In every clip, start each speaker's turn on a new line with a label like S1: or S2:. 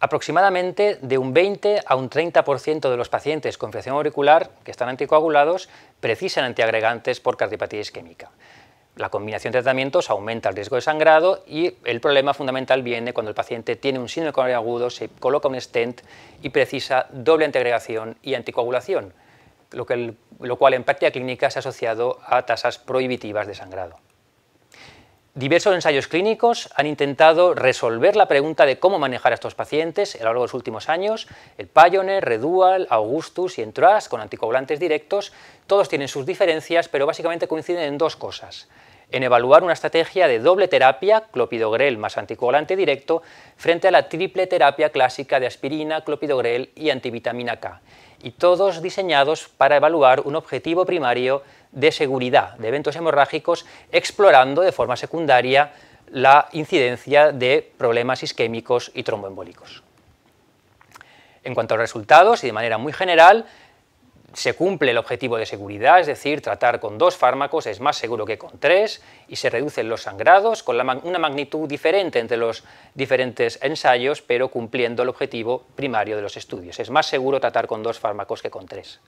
S1: Aproximadamente de un 20 a un 30% de los pacientes con infección auricular que están anticoagulados precisan antiagregantes por cardiopatía isquémica. La combinación de tratamientos aumenta el riesgo de sangrado y el problema fundamental viene cuando el paciente tiene un síndrome coronario agudo, se coloca un stent y precisa doble antiagregación y anticoagulación, lo, que, lo cual en práctica clínica se ha asociado a tasas prohibitivas de sangrado. Diversos ensayos clínicos han intentado resolver la pregunta de cómo manejar a estos pacientes a lo largo de los últimos años. El Pioneer, Redual, Augustus y Entras con anticoagulantes directos, todos tienen sus diferencias, pero básicamente coinciden en dos cosas. En evaluar una estrategia de doble terapia, clopidogrel más anticoagulante directo, frente a la triple terapia clásica de aspirina, clopidogrel y antivitamina K y todos diseñados para evaluar un objetivo primario de seguridad de eventos hemorrágicos, explorando de forma secundaria la incidencia de problemas isquémicos y tromboembólicos. En cuanto a los resultados, y de manera muy general, se cumple el objetivo de seguridad, es decir, tratar con dos fármacos es más seguro que con tres y se reducen los sangrados con una magnitud diferente entre los diferentes ensayos, pero cumpliendo el objetivo primario de los estudios. Es más seguro tratar con dos fármacos que con tres.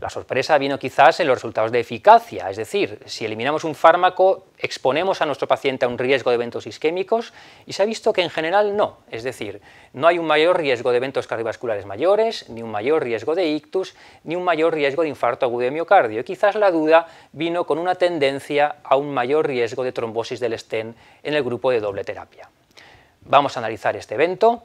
S1: La sorpresa vino quizás en los resultados de eficacia, es decir, si eliminamos un fármaco exponemos a nuestro paciente a un riesgo de eventos isquémicos y se ha visto que en general no, es decir, no hay un mayor riesgo de eventos cardiovasculares mayores, ni un mayor riesgo de ictus, ni un mayor riesgo de infarto agudo de miocardio. quizás la duda vino con una tendencia a un mayor riesgo de trombosis del estén en el grupo de doble terapia. Vamos a analizar este evento,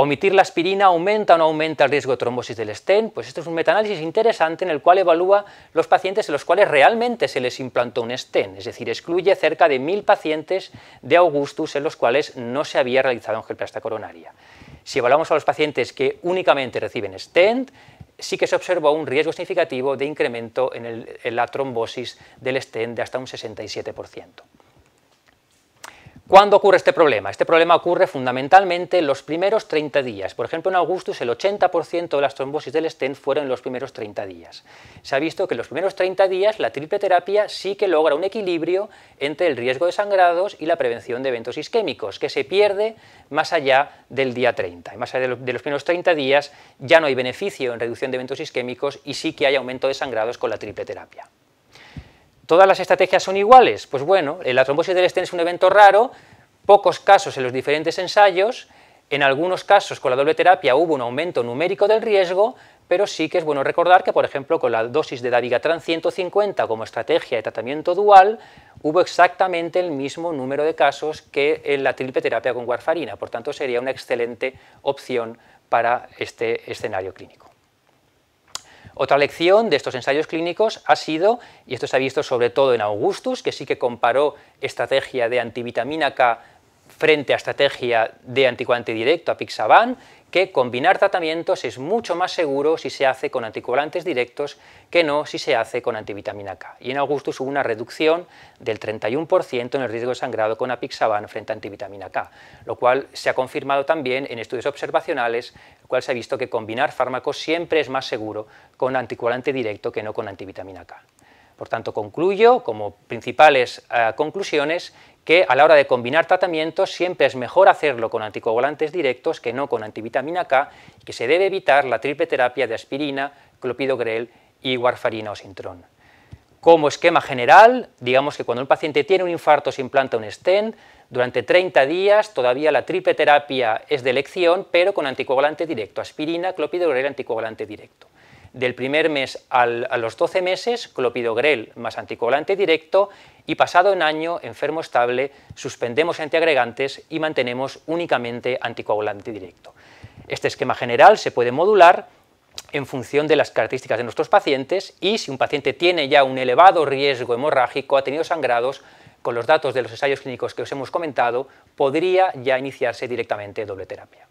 S1: ¿Omitir la aspirina aumenta o no aumenta el riesgo de trombosis del stent? Pues esto es un metaanálisis interesante en el cual evalúa los pacientes en los cuales realmente se les implantó un stent, es decir, excluye cerca de 1.000 pacientes de Augustus en los cuales no se había realizado angioplastia coronaria. Si evaluamos a los pacientes que únicamente reciben stent, sí que se observó un riesgo significativo de incremento en, en la trombosis del stent de hasta un 67%. ¿Cuándo ocurre este problema? Este problema ocurre fundamentalmente los primeros 30 días. Por ejemplo, en Augustus el 80% de las trombosis del stent fueron en los primeros 30 días. Se ha visto que en los primeros 30 días la triple terapia sí que logra un equilibrio entre el riesgo de sangrados y la prevención de eventos isquémicos, que se pierde más allá del día 30. más allá de los primeros 30 días ya no hay beneficio en reducción de eventos isquémicos y sí que hay aumento de sangrados con la triple terapia. ¿Todas las estrategias son iguales? Pues bueno, la trombosis del estén es un evento raro, pocos casos en los diferentes ensayos, en algunos casos con la doble terapia hubo un aumento numérico del riesgo, pero sí que es bueno recordar que, por ejemplo, con la dosis de Davigatran 150 como estrategia de tratamiento dual, hubo exactamente el mismo número de casos que en la triple terapia con warfarina, por tanto sería una excelente opción para este escenario clínico. Otra lección de estos ensayos clínicos ha sido, y esto se ha visto sobre todo en Augustus, que sí que comparó estrategia de antivitamina K frente a estrategia de anticoagulante directo, apixaban, que combinar tratamientos es mucho más seguro si se hace con anticoagulantes directos que no si se hace con antivitamina K. Y en Augustus hubo una reducción del 31% en el riesgo de sangrado con apixaban frente a antivitamina K, lo cual se ha confirmado también en estudios observacionales, lo cual se ha visto que combinar fármacos siempre es más seguro con anticoagulante directo que no con antivitamina K. Por tanto, concluyo como principales eh, conclusiones que a la hora de combinar tratamientos siempre es mejor hacerlo con anticoagulantes directos que no con antivitamina K y que se debe evitar la triple terapia de aspirina, clopidogrel y warfarina o sintrón. Como esquema general, digamos que cuando un paciente tiene un infarto se implanta un stent, durante 30 días todavía la triple terapia es de elección, pero con anticoagulante directo, aspirina, clopidogrel, anticoagulante directo del primer mes a los 12 meses, clopidogrel más anticoagulante directo y pasado un año, enfermo estable, suspendemos antiagregantes y mantenemos únicamente anticoagulante directo. Este esquema general se puede modular en función de las características de nuestros pacientes y si un paciente tiene ya un elevado riesgo hemorrágico, ha tenido sangrados, con los datos de los ensayos clínicos que os hemos comentado, podría ya iniciarse directamente doble terapia.